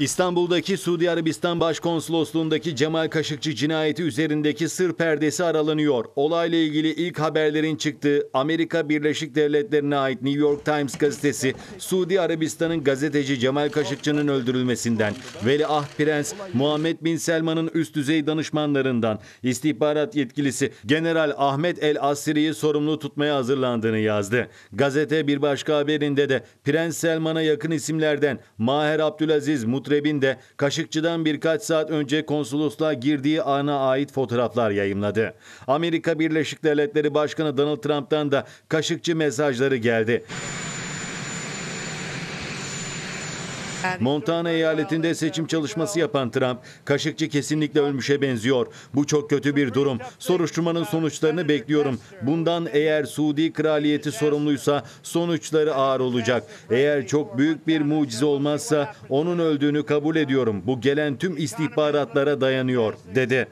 İstanbul'daki Suudi Arabistan Başkonsolosluğundaki Cemal Kaşıkçı cinayeti üzerindeki sır perdesi aralanıyor. Olayla ilgili ilk haberlerin çıktığı Amerika Birleşik Devletleri'ne ait New York Times gazetesi Suudi Arabistan'ın gazeteci Cemal Kaşıkçı'nın öldürülmesinden, Veliaht Prens Muhammed Bin Selman'ın üst düzey danışmanlarından, istihbarat yetkilisi General Ahmet El Asiri'yi sorumlu tutmaya hazırlandığını yazdı. Gazete bir başka haberinde de Prens Selman'a yakın isimlerden Maher Abdülaziz Mut Mutreb'in de Kaşıkçı'dan birkaç saat önce konsolosluğa girdiği ana ait fotoğraflar yayımladı. Amerika Birleşik Devletleri Başkanı Donald Trump'tan da Kaşıkçı mesajları geldi. Montana eyaletinde seçim çalışması yapan Trump, Kaşıkçı kesinlikle ölmüşe benziyor. Bu çok kötü bir durum. Soruşturmanın sonuçlarını bekliyorum. Bundan eğer Suudi kraliyeti sorumluysa sonuçları ağır olacak. Eğer çok büyük bir mucize olmazsa onun öldüğünü kabul ediyorum. Bu gelen tüm istihbaratlara dayanıyor, dedi.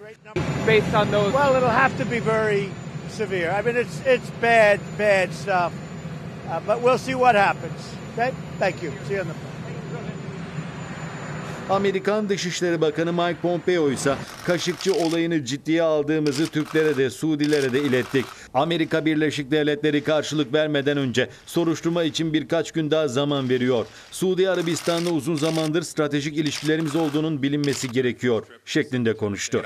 Uh, but we'll see what happens. Okay? Thank you. See you on the. Amerikan Dışişleri Bakanı Mike Pompeo ise Kaşıkçı olayını ciddiye aldığımızı Türklere de Suudilere de ilettik. Amerika Birleşik Devletleri karşılık vermeden önce soruşturma için birkaç gün daha zaman veriyor. Suudi Arabistan'la uzun zamandır stratejik ilişkilerimiz olduğunun bilinmesi gerekiyor şeklinde konuştu.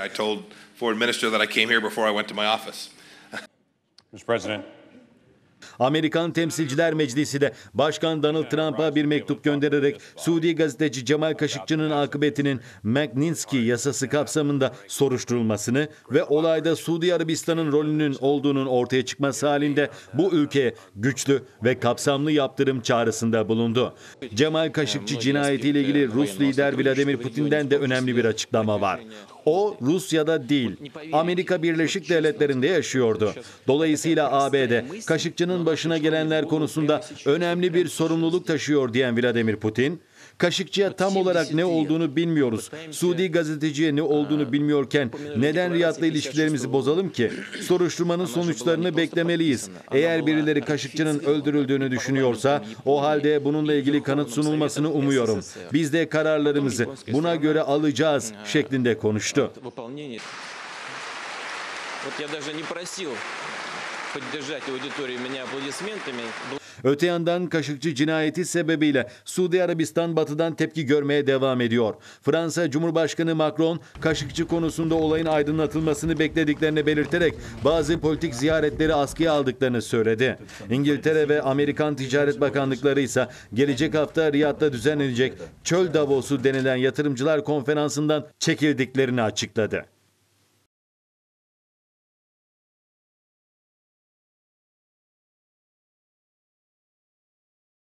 Mr. President, Amerikan Temsilciler Meclisi de Başkan Donald Trump'a bir mektup göndererek Suudi gazeteci Cemal Kaşıkçı'nın akıbetinin Magnitsky yasası kapsamında soruşturulmasını ve olayda Suudi Arabistan'ın rolünün olduğunun ortaya çıkması halinde bu ülkeye güçlü ve kapsamlı yaptırım çağrısında bulundu. Cemal Kaşıkçı cinayetiyle ilgili Rus lider Vladimir Putin'den de önemli bir açıklama var. O Rusya'da değil, Amerika Birleşik Devletleri'nde yaşıyordu. Dolayısıyla ABD, Kaşıkçı'nın başına gelenler konusunda önemli bir sorumluluk taşıyor diyen Vladimir Putin, Kaşıkçı'ya tam olarak ne olduğunu bilmiyoruz. Suudi gazeteciye ne olduğunu bilmiyorken neden Riyad'la ilişkilerimizi bozalım ki? Soruşturmanın sonuçlarını beklemeliyiz. Eğer birileri hani Kaşıkçı'nın öldürüldüğünü düşünüyorsa o halde bununla ilgili kanıt sunulmasını umuyorum. Biz de kararlarımızı buna göre alacağız şeklinde konuştu. Вот я даже не просил поддержать аудиторию меня аплодисментами. Öte yandan Kaşıkçı cinayeti sebebiyle Suudi Arabistan batıdan tepki görmeye devam ediyor. Fransa Cumhurbaşkanı Macron Kaşıkçı konusunda olayın aydınlatılmasını beklediklerini belirterek bazı politik ziyaretleri askıya aldıklarını söyledi. İngiltere ve Amerikan Ticaret Bakanlıkları ise gelecek hafta Riyad'da düzenlenecek Çöl Davosu denilen yatırımcılar konferansından çekildiklerini açıkladı.